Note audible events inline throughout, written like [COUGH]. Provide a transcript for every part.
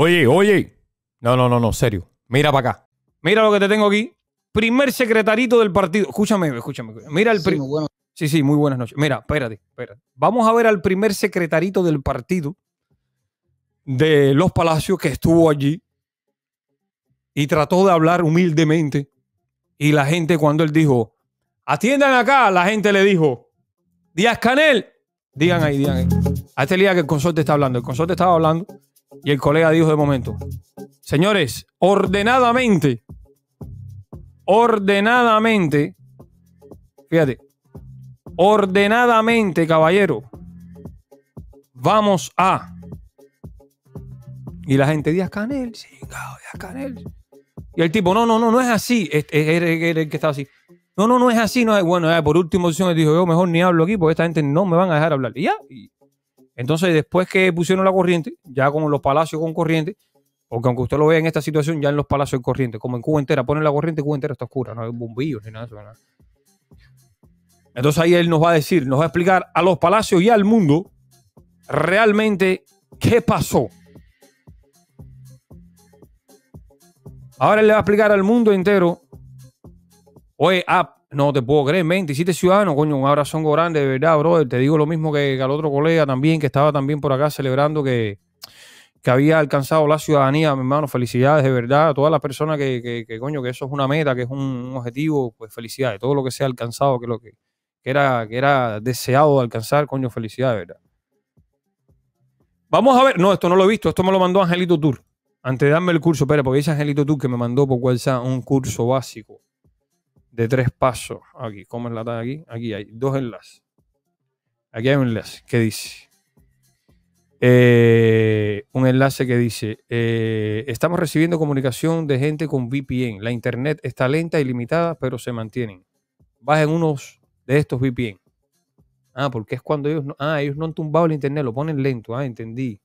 Oye, oye. No, no, no, no, serio. Mira para acá. Mira lo que te tengo aquí. Primer secretarito del partido. Escúchame, escúchame. Mira el primo sí, sí, muy buenas noches. Mira, espérate, Vamos a ver al primer secretarito del partido de Los Palacios que estuvo allí y trató de hablar humildemente. Y la gente cuando él dijo, atiendan acá, la gente le dijo, Díaz Canel, digan ahí, digan ahí. A este día que el consorte está hablando, el consorte estaba hablando y el colega dijo de momento, señores, ordenadamente, ordenadamente, fíjate, ordenadamente, caballero, vamos a... Y la gente, Díaz Canel, sí, Díaz Canel. Y el tipo, no, no, no, no es así. Este, es, el que estaba así. No, no, no es así. No es, bueno, por último, él dijo, yo mejor ni hablo aquí porque esta gente no me van a dejar hablar. Y ya, y entonces, después que pusieron la corriente, ya con los palacios con corriente, porque aunque usted lo vea en esta situación, ya en los palacios hay corriente, como en Cuba entera, ponen la corriente, Cuba entera está oscura, no hay bombillos ni nada de Entonces ahí él nos va a decir, nos va a explicar a los palacios y al mundo realmente qué pasó. Ahora él le va a explicar al mundo entero, oye, a... Ah, no te puedo creer, 27 ciudadanos, coño. Un abrazo grande, de verdad, brother. Te digo lo mismo que, al otro colega también, que estaba también por acá celebrando que, había alcanzado la ciudadanía, mi hermano. Felicidades, de verdad. A todas las personas que, que, coño, que eso es una meta, que es un, objetivo, pues felicidades. Todo lo que se ha alcanzado, que lo que, era, que era deseado alcanzar, coño, felicidades, de verdad. Vamos a ver. No, esto no lo he visto. Esto me lo mandó Angelito Tour. Antes de darme el curso, espera, porque dice Angelito Tour que me mandó por WhatsApp un curso básico de tres pasos. Aquí, cómo la la aquí. Aquí hay dos enlaces. Aquí hay un enlace que dice. Eh, un enlace que dice: eh, Estamos recibiendo comunicación de gente con VPN. La internet está lenta y limitada, pero se mantienen. Bajen unos de estos VPN. Ah, porque es cuando ellos no. Ah, ellos no han tumbado el internet, lo ponen lento. Ah, entendí.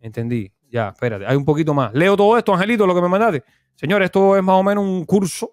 Entendí. Ya, espérate. Hay un poquito más. Leo todo esto, Angelito, lo que me mandaste. Señores, esto es más o menos un curso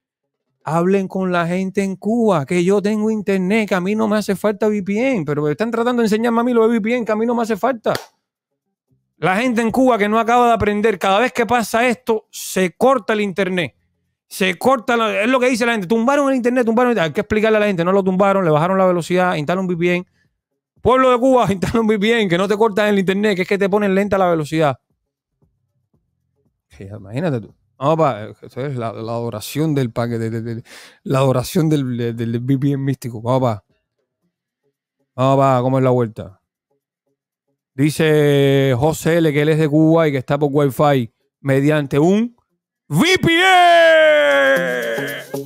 Hablen con la gente en Cuba, que yo tengo internet, que a mí no me hace falta VPN, pero están tratando de enseñarme a mí lo de VPN, que a mí no me hace falta. La gente en Cuba que no acaba de aprender, cada vez que pasa esto, se corta el internet. Se corta, es lo que dice la gente, tumbaron el internet, tumbaron Hay que explicarle a la gente, no lo tumbaron, le bajaron la velocidad, instalaron un VPN. Pueblo de Cuba, [LAUGHS] instalaron un VPN, que no te cortan el internet, que es que te ponen lenta la velocidad. Imagínate tú. Vamos es la, adoración del paquete, la adoración del, del, místico. Vamos para. Vamos ¿cómo es la vuelta? Dice José L que él es de Cuba y que está por Wi-Fi mediante un VPN.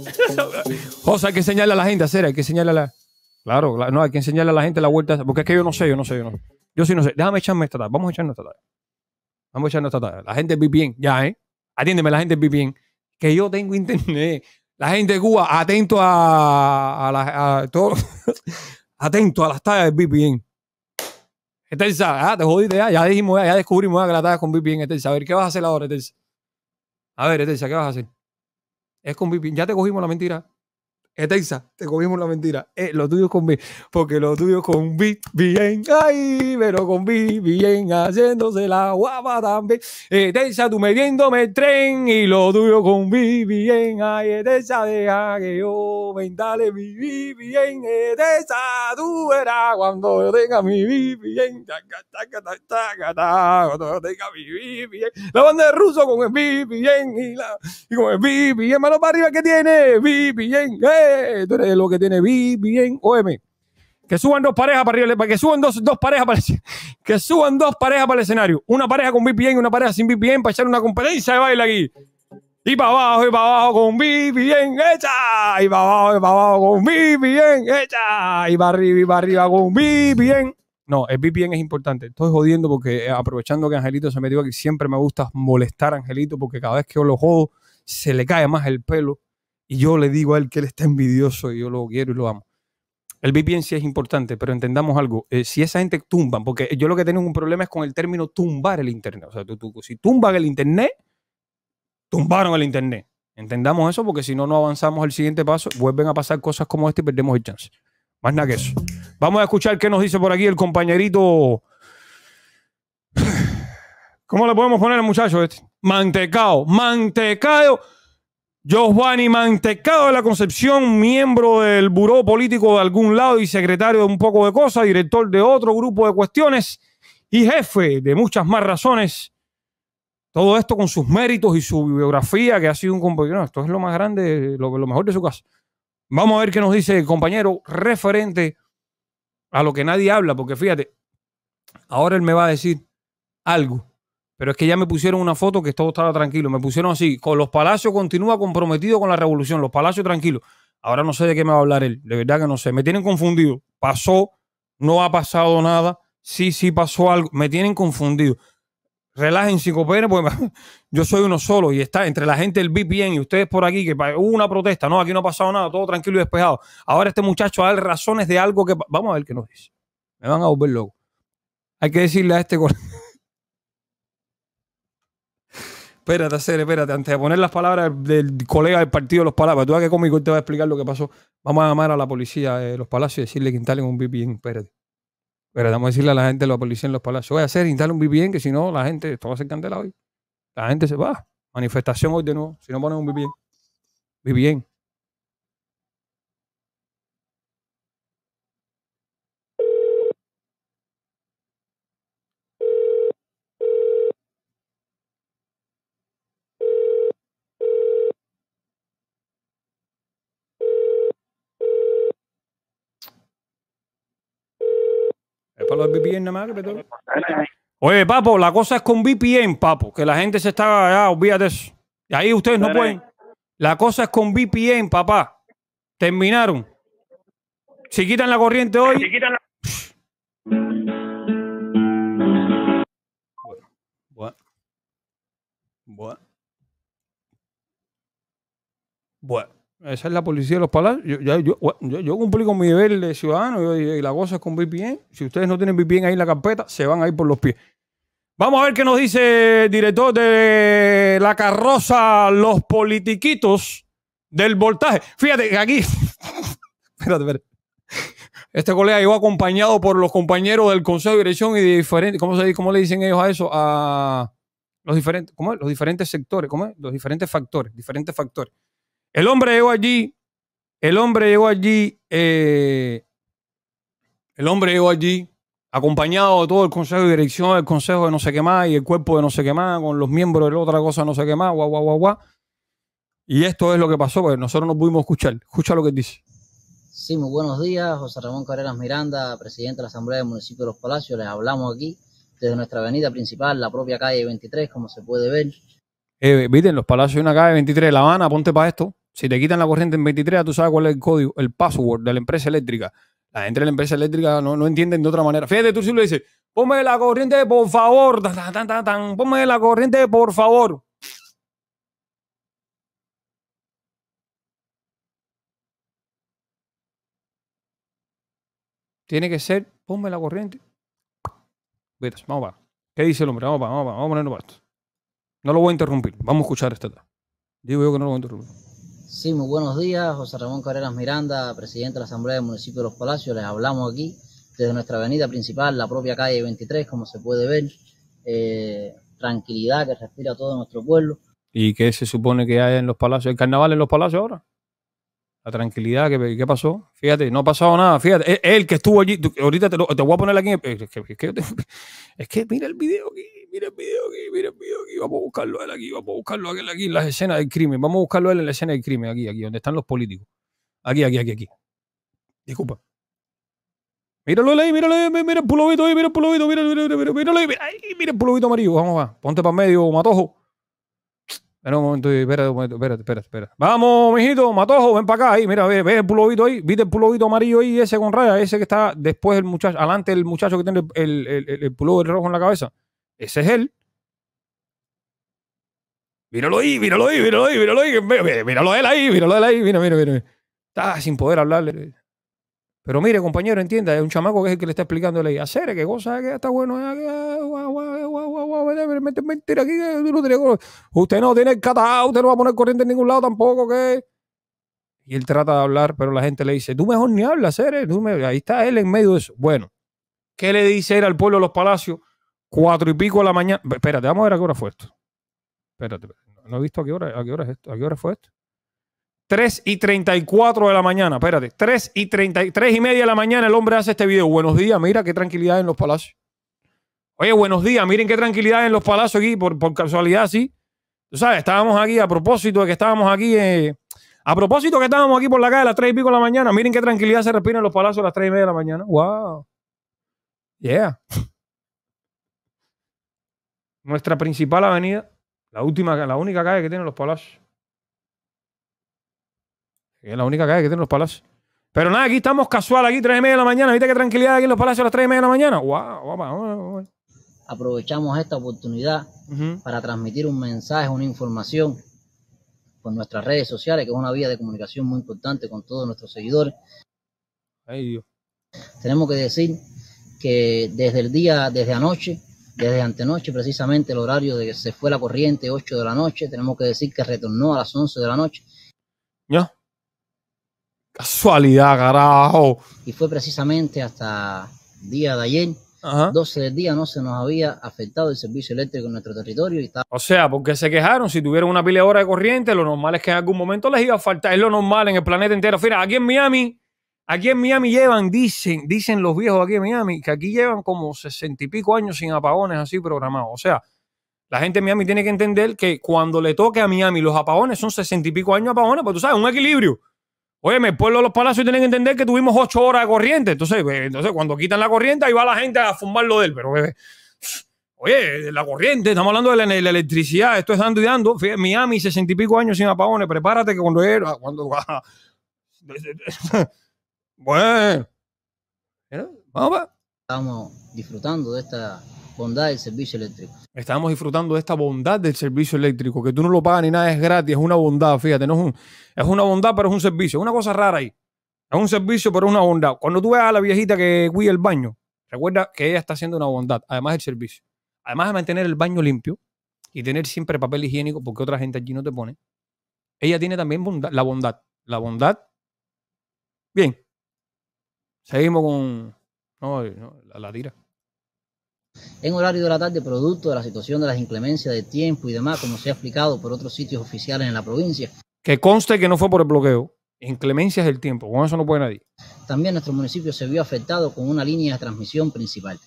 [LAUGHS] José, hay que enseñarle a la gente, hacer, hay que enseñarle a la. Claro, no, hay que enseñarle a la gente la vuelta. Porque es que yo no sé, yo no sé, yo no sé. Yo sí no sé. Déjame echarme esta tarde. Vamos a echarnos esta tarde. Vamos a echarnos esta tarde. La gente es VPN, ya, ¿eh? Atiéndeme la gente VPN, que yo tengo internet. La gente de Cuba, atento a, a, todo, [LAUGHS] atento a las tallas de VPN. Etelsa, ah, te jodiste ah, ya, ya ya, descubrimos ah, que la talla con VPN, Etelsa. A ver, ¿qué vas a hacer ahora, Etelsa? A ver, Etelsa, ¿qué vas a hacer? Es con VPN, ya te cogimos la mentira. Eteisa, eh, te comimos la mentira. Eh, lo tuyo con B, porque lo tuyo con B, bien, ay, pero con B, bien, haciéndose la guapa también. Eteisa, eh, tú metiéndome el tren, y lo tuyo con B, bien, ay, Eteisa, eh, deja que yo vendale mi B, bien, Eteisa, tú verás cuando yo tenga mi B, bien, cuando yo tenga mi B, bien. La banda de ruso con el B, bien, y, la, y con el B, bien, mano para arriba que tiene, B, bien, eh tú eres lo que tiene bien, bien, Que suban dos parejas para arriba, que suban dos, parejas para el, [LAUGHS] que suban dos parejas para el escenario. Una pareja con VPN y una pareja sin VPN para echar una competencia de baile aquí. Y para abajo, y para abajo con VPN, hecha. Y para abajo, y para abajo con VPN, hecha. Y para arriba, y para arriba con VPN. No, el VPN es importante. Estoy jodiendo porque eh, aprovechando que Angelito se metió que siempre me gusta molestar a Angelito porque cada vez que yo lo jodo, se le cae más el pelo y yo le digo a él que él está envidioso y yo lo quiero y lo amo. El VPN sí es importante, pero entendamos algo. Eh, si esa gente tumba, porque yo lo que tengo un problema es con el término tumbar el Internet. O sea, si tumban el Internet, tumbaron el Internet. Entendamos eso porque si no, no avanzamos al siguiente paso. Vuelven a pasar cosas como esta y perdemos el chance. Más nada que eso. Vamos a escuchar qué nos dice por aquí el compañerito. [SIGHS] ¿Cómo le podemos poner al muchacho este? Mantecado, mantecao. Giovanni Mantecado de la Concepción, miembro del buró político de algún lado y secretario de un poco de cosas, director de otro grupo de cuestiones y jefe de muchas más razones. Todo esto con sus méritos y su biografía, que ha sido un compañero. esto es lo más grande, lo, lo mejor de su casa. Vamos a ver qué nos dice el compañero referente a lo que nadie habla, porque fíjate, ahora él me va a decir algo pero es que ya me pusieron una foto que todo estaba tranquilo. Me pusieron así, con los palacios continúa comprometido con la revolución, los palacios tranquilos. Ahora no sé de qué me va a hablar él, de verdad que no sé. Me tienen confundido. Pasó, no ha pasado nada. Sí, sí pasó algo. Me tienen confundido. Relájense, cooperen, pues [LAUGHS] yo soy uno solo y está entre la gente del VPN y ustedes por aquí, que hubo una protesta, no, aquí no ha pasado nada, todo tranquilo y despejado. Ahora este muchacho va razones de algo que... Vamos a ver qué nos dice. Me van a volver loco. Hay que decirle a este... [LAUGHS] Espérate, hacer, espérate, antes de poner las palabras del colega del partido los palabras, tú vas que cómico te va a explicar lo que pasó. Vamos a llamar a la policía de los palacios y decirle que instalen un VPN, espérate. Espérate, vamos a decirle a la gente de la policía en los palacios, voy a hacer, instalar un VPN, que si no, la gente, esto va a ser hoy. La gente se va. Manifestación hoy de nuevo, si no ponen un VPN. VPN. Oye, papo, la cosa es con VPN, papo, que la gente se está, ya, olvídate eso. ahí ustedes no pueden. La cosa es con VPN, papá. Terminaron. Si quitan la corriente hoy. Bueno, bueno, bueno. Bueno. Esa es la policía de los palacios. Yo, yo, cumplí con mi deber de ciudadano y la cosa es con VPN. Si ustedes no tienen VPN ahí en la carpeta, se van a ir por los pies. Vamos a ver qué nos dice el director de la carroza, los politiquitos del voltaje. Fíjate, aquí. [LAUGHS] Este colega llegó acompañado por los compañeros del Consejo de Dirección y de diferentes. ¿Cómo, se, cómo le dicen ellos a eso? A los diferentes, ¿cómo los diferentes sectores, ¿cómo los diferentes factores, diferentes factores. El hombre llegó allí, el hombre llegó allí, eh, el hombre llegó allí, acompañado de todo el consejo de dirección, del consejo de no sé qué más y el cuerpo de no sé qué más, con los miembros de la otra cosa no sé qué más, guau, guau, guau, guau. Y esto es lo que pasó, porque nosotros no pudimos escuchar. Escucha lo que dice. Sí, muy buenos días, José Ramón Carreras Miranda, presidente de la Asamblea del Municipio de Los Palacios. Les hablamos aquí desde nuestra avenida principal, la propia calle 23, como se puede ver. Eh, los Palacios una calle 23 La Habana, ponte para esto. Si te quitan la corriente en 23, tú sabes cuál es el código, el password de la empresa eléctrica. La gente de la empresa eléctrica no, no entienden de otra manera. Fíjate, tú sí le dices, ponme la corriente, por favor. Tan, la corriente, por favor. Tiene que ser, ponme la corriente. vamos para. ¿Qué dice el hombre? Vamos para, vamos vamos a ponerlo para esto. No lo voy a interrumpir. Vamos a escuchar esta. Digo yo que no lo voy a interrumpir. Sí, muy buenos días. José Ramón Carreras Miranda, presidente de la Asamblea del Municipio de Los Palacios. Les hablamos aquí desde nuestra avenida principal, la propia calle 23, como se puede ver. Eh, tranquilidad que respira todo nuestro pueblo. ¿Y qué se supone que hay en los palacios? ¿El carnaval en los palacios ahora? la tranquilidad, ¿qué, pasó? Fíjate, no ha pasado nada, fíjate, él, que estuvo allí, ahorita te, voy a poner aquí, es que, mira el video aquí, mira el video aquí, mira el video aquí, vamos a buscarlo a él aquí, vamos a buscarlo a aquí en las escenas del crimen, vamos a buscarlo él en la escena del crimen, aquí, aquí, donde están los políticos, aquí, aquí, aquí, aquí, disculpa. Míralo ahí, míralo ahí, mira el pulovito ahí, mira el pulovito, mira, mira, mira, mira, mira, mira, mira, mira el pulobito amarillo, vamos a, ponte para medio, matojo. Espera un momento, espérate, espérate, espérate, espérate. Vamos, mijito, matojo, ven para acá. Ahí, mira, ve, ve el pulovito ahí. Viste el pulovito amarillo ahí, ese con raya, ese que está después del muchacho, adelante el muchacho que tiene el, el, rojo en la cabeza. Ese es él. Míralo ahí, míralo ahí, míralo ahí, míralo ahí. Míralo él ahí, míralo él ahí. Mira, mira, mira. Está sin poder hablarle. Pero mire, compañero, entienda, es un chamaco que es el que le está explicando la ley. Hacer, ¿qué cosa que está bueno. Mentira, aquí eh, Usted no tiene el catado, usted no va a poner corriente en ningún lado tampoco, que. Y él trata de hablar, pero la gente le dice, tú mejor ni hablas, Cere. Ahí está él en medio de eso. Bueno, ¿qué le dice él al pueblo de los palacios? Cuatro y pico de la mañana. Espérate, vamos a ver a qué hora fue esto. Espérate, no he visto a qué hora, a qué hora es esto, a qué hora fue esto. 3 y 34 de la mañana, espérate, 3 y, 30, 3 y media de la mañana el hombre hace este video. Buenos días, mira qué tranquilidad en los palacios. Oye, buenos días, miren qué tranquilidad en los palacios aquí, por, por casualidad, sí. Tú sabes, estábamos aquí a propósito de que estábamos aquí, eh, a propósito de que estábamos aquí por la calle a las 3 y pico de la mañana, miren qué tranquilidad se respira en los palacios a las 3 y media de la mañana. ¡Wow! Yeah. Nuestra principal avenida, la última, la única calle que tiene los palacios es la única calle que tiene los palacios. Pero nada, aquí estamos casual, aquí 3 y media de la mañana. ¿Viste qué tranquilidad aquí en los palacios a las 3 de la mañana? ¡Wow! Aprovechamos esta oportunidad para transmitir un mensaje, una información con nuestras redes sociales, que es una vía de comunicación muy importante con todos nuestros seguidores. Ay, Dios. Tenemos que decir que desde el día, desde anoche, desde antenoche, precisamente el horario de que se fue la corriente, 8 de la noche, tenemos que decir que retornó a las 11 de la noche. ¿Ya? Casualidad, carajo. Y fue precisamente hasta día de ayer, 12 días día, no se nos había afectado el servicio eléctrico en nuestro territorio. Y o sea, porque se quejaron, si tuvieron una pila de hora de corriente, lo normal es que en algún momento les iba a faltar. Es lo normal en el planeta entero. Mira, aquí en Miami, aquí en Miami llevan, dicen, dicen los viejos aquí en Miami, que aquí llevan como sesenta y pico años sin apagones así programados. O sea, la gente en Miami tiene que entender que cuando le toque a Miami los apagones son sesenta y pico años apagones, pues tú sabes, un equilibrio. Oye, me pueblo de los palacios tienen que entender que tuvimos ocho horas de corriente. Entonces, pues, entonces cuando quitan la corriente, ahí va la gente a fumar lo de él. Pero, oye, la corriente, estamos hablando de la, electricidad, esto es dando y dando. Miami, sesenta y pico años sin apagones. Prepárate que cuando era, ah, cuando. [LAUGHS] bueno. ¿eh? Vamos, Estamos disfrutando de esta bondad del servicio eléctrico. Estamos disfrutando de esta bondad del servicio eléctrico, que tú no lo pagas ni nada, es gratis, es una bondad, fíjate, no es, un, es una bondad, pero es un servicio, es una cosa rara ahí. Es un servicio, pero es una bondad. Cuando tú veas a la viejita que cuida el baño, recuerda que ella está haciendo una bondad, además del servicio. Además de mantener el baño limpio y tener siempre papel higiénico, porque otra gente allí no te pone, ella tiene también la bondad. La bondad. Bien. Seguimos con... no la tira en horario de la tarde, producto de la situación de las inclemencias de tiempo y demás, como se ha explicado por otros sitios oficiales en la provincia. Que conste que no fue por el bloqueo, inclemencias del tiempo, con eso no puede nadie. También nuestro municipio se vio afectado con una línea de transmisión principal.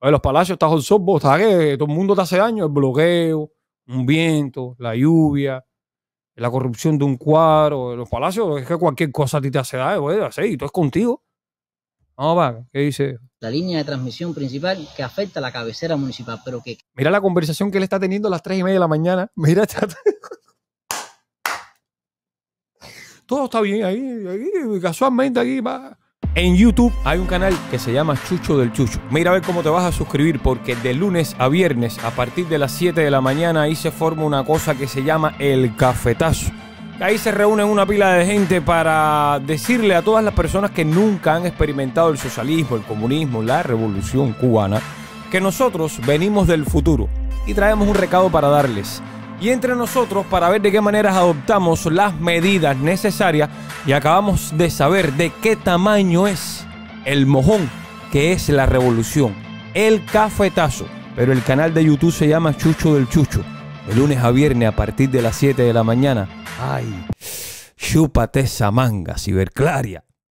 los palacios está en está que todo el mundo te hace daño, el bloqueo, un viento, la lluvia, la corrupción de un cuadro, los palacios, es que cualquier cosa a ti te hace daño, eh, y todo es contigo. Vamos, va, ¿qué dice? la línea de transmisión principal que afecta a la cabecera municipal. Pero que... Mira la conversación que él está teniendo a las 3 y media de la mañana. [LAUGHS] Mira, esta... Todo está bien ahí, casualmente aquí va. En YouTube hay un canal que se llama Chucho del Chucho. Mira a ver cómo te vas a suscribir porque de lunes a viernes a partir de las 7 de la mañana ahí se forma una cosa que se llama el cafetazo Ahí se reúne una pila de gente para decirle a todas las personas que nunca han experimentado el socialismo, el comunismo, la revolución cubana, que nosotros venimos del futuro y traemos un recado para darles. Y entre nosotros para ver de qué maneras adoptamos las medidas necesarias y acabamos de saber de qué tamaño es el mojón que es la revolución, el cafetazo. Pero el canal de YouTube se llama Chucho del Chucho. El lunes a viernes a partir de las 7 de la mañana. ¡Ay! Chúpate esa manga, ciberclaria.